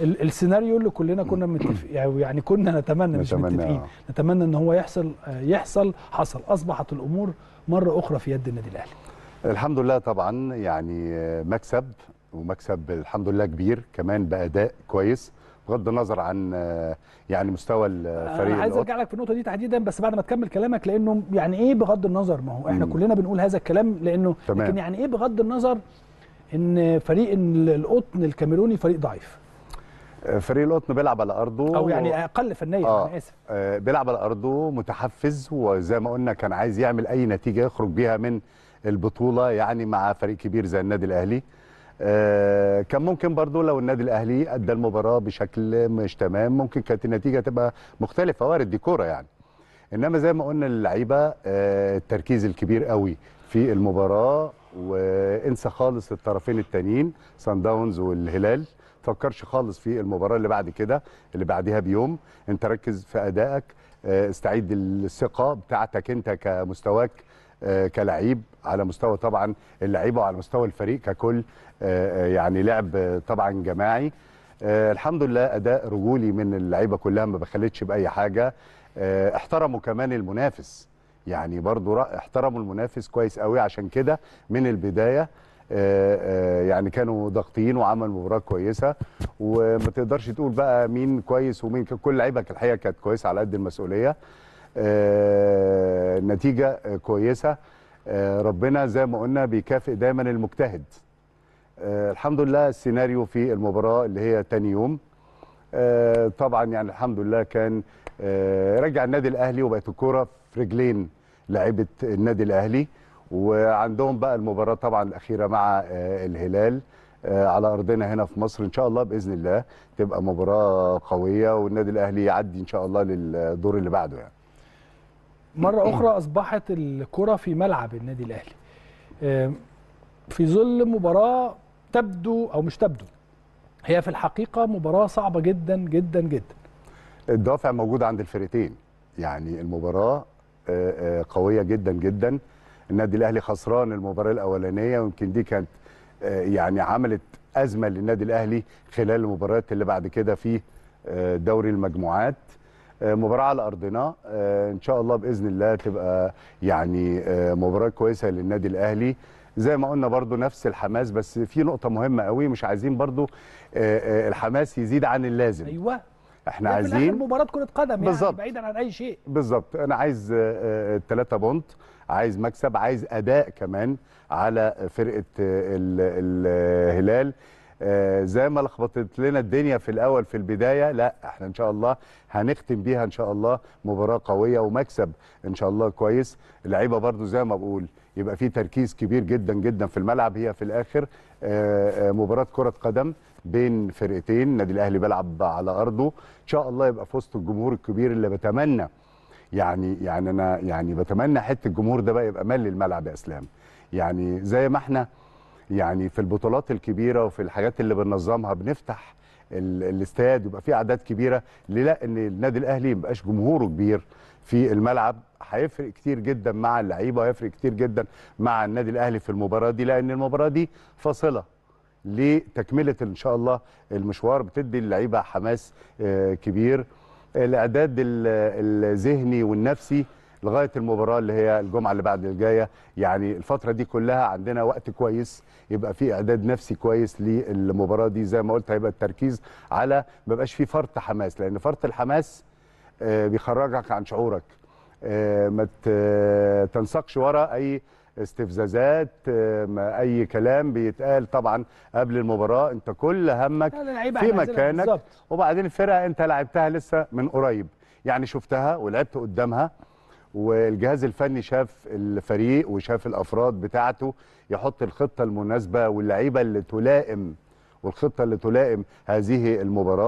السيناريو اللي كلنا كنا متفقين يعني, يعني كنا نتمنى مش متفقين آه. نتمنى ان هو يحصل يحصل حصل اصبحت الامور مره اخرى في يد النادي الاهلي الحمد لله طبعا يعني مكسب ومكسب الحمد لله كبير كمان باداء كويس بغض النظر عن آه، يعني مستوى الفريق آه، انا عايز ارجع لك في النقطه دي تحديدا بس بعد ما تكمل كلامك لانه يعني ايه بغض النظر ما هو احنا مم. كلنا بنقول هذا الكلام لانه تمام. لكن يعني ايه بغض النظر ان فريق القطن الكاميروني فريق ضعيف فريق القطن بيلعب على ارضه او يعني اقل فنيا آه انا اسف آه بيلعب على ارضه متحفز وزي ما قلنا كان عايز يعمل اي نتيجه يخرج بيها من البطوله يعني مع فريق كبير زي النادي الاهلي آه كان ممكن برضه لو النادي الاهلي ادى المباراه بشكل مش تمام ممكن كانت النتيجه تبقى مختلفه وارد دي كوره يعني انما زي ما قلنا اللعيبه آه التركيز الكبير قوي في المباراه وانسى خالص الطرفين التانيين سان داونز والهلال تفكرش خالص في المباراه اللي بعد كده اللي بعدها بيوم انت ركز في ادائك آه، استعيد الثقه بتاعتك انت كمستواك آه، كلعيب على مستوى طبعا اللعيبه وعلى مستوى الفريق ككل آه، يعني لعب طبعا جماعي الحمد لله اداء رجولي من اللعيبه كلها ما بخلتش باي حاجه احترموا كمان المنافس يعني برضو احترموا المنافس كويس قوي عشان كده من البدايه آه، آه، يعني كانوا ضاغطين وعمل مباراه كويسه وما تقدرش تقول بقى مين كويس ومين كل لعيبه الحقيقه كانت كويسه على قد المسؤوليه آه، نتيجه كويسه ربنا زي ما قلنا بيكافئ دايما المجتهد الحمد لله السيناريو في المباراه اللي هي تاني يوم طبعا يعني الحمد لله كان رجع النادي الاهلي وبقت الكوره في رجلين لعيبه النادي الاهلي وعندهم بقى المباراه طبعا الاخيره مع آه، الهلال آه، على ارضنا هنا في مصر ان شاء الله باذن الله تبقى مباراه قويه والنادي الاهلي يعدي ان شاء الله للدور اللي بعده يعني مره اخرى اصبحت الكره في ملعب النادي الاهلي آه، في ظل مباراه تبدو او مش تبدو هي في الحقيقه مباراه صعبه جدا جدا جدا الدافع موجود عند الفرقتين يعني المباراه قويه جدا جدا النادي الاهلي خسران المباراه الاولانيه ويمكن دي كانت آه، يعني عملت ازمه للنادي الاهلي خلال المباريات اللي بعد كده في آه، دوري المجموعات آه، مباراه على ارضنا ان شاء الله باذن الله تبقى يعني مباراه كويسه للنادي الاهلي زي ما قلنا برضو نفس الحماس بس في نقطه مهمه قوي مش عايزين برضو الحماس يزيد عن اللازم ايوه احنا عايزين مباراه كره قدم يعني بالزبط. بعيدا عن اي شيء بالظبط انا عايز آه، آه، الثلاثه بونت عايز مكسب عايز اداء كمان على فرقه آه، الهلال آه، زي ما لخبطت لنا الدنيا في الاول في البدايه لا احنا ان شاء الله هنختم بيها ان شاء الله مباراه قويه ومكسب ان شاء الله كويس اللعيبه برضو زي ما بقول يبقى في تركيز كبير جدا جدا في الملعب هي في الاخر آه، آه، مباراه كره قدم بين فرقتين النادي الاهلي بيلعب على ارضه ان شاء الله يبقى في وسط الجمهور الكبير اللي بتمنى يعني يعني انا يعني بتمنى حته الجمهور ده بقى يبقى مال الملعب يا اسلام يعني زي ما احنا يعني في البطولات الكبيره وفي الحاجات اللي بننظمها بنفتح الاستاد ويبقى في اعداد كبيره ليه لا ان النادي الاهلي ما يبقاش جمهوره كبير في الملعب هيفرق كتير جدا مع اللعيبه وهيفرق كتير جدا مع النادي الاهلي في المباراه دي لان المباراه دي فاصله لتكمله ان شاء الله المشوار بتدي اللعيبه حماس آه، كبير الاعداد الذهني والنفسي لغايه المباراه اللي هي الجمعه اللي بعد الجايه يعني الفتره دي كلها عندنا وقت كويس يبقى في اعداد نفسي كويس للمباراه دي زي ما قلت هيبقى التركيز على ما بقاش في فرط حماس لان فرط الحماس آه، بيخرجك عن شعورك آه، ما آه، تنسقش ورا اي استفزازات اي كلام بيتقال طبعا قبل المباراه انت كل همك في مكانك وبعدين الفرقه انت لعبتها لسه من قريب يعني شفتها ولعبت قدامها والجهاز الفني شاف الفريق وشاف الافراد بتاعته يحط الخطه المناسبه واللعيبه اللي تلائم والخطه اللي تلائم هذه المباراه